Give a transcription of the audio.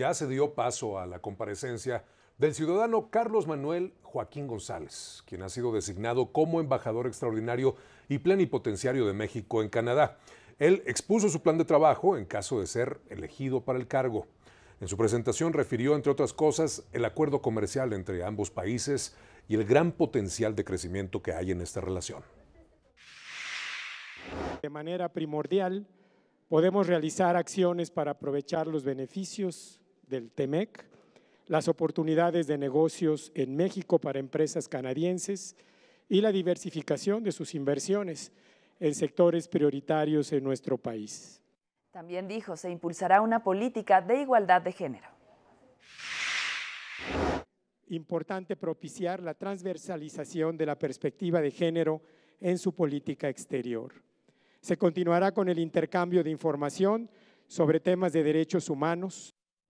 ya se dio paso a la comparecencia del ciudadano Carlos Manuel Joaquín González, quien ha sido designado como embajador extraordinario y plenipotenciario de México en Canadá. Él expuso su plan de trabajo en caso de ser elegido para el cargo. En su presentación refirió, entre otras cosas, el acuerdo comercial entre ambos países y el gran potencial de crecimiento que hay en esta relación. De manera primordial, podemos realizar acciones para aprovechar los beneficios del TEMEC, las oportunidades de negocios en México para empresas canadienses y la diversificación de sus inversiones en sectores prioritarios en nuestro país. También dijo, se impulsará una política de igualdad de género. Importante propiciar la transversalización de la perspectiva de género en su política exterior. Se continuará con el intercambio de información sobre temas de derechos humanos,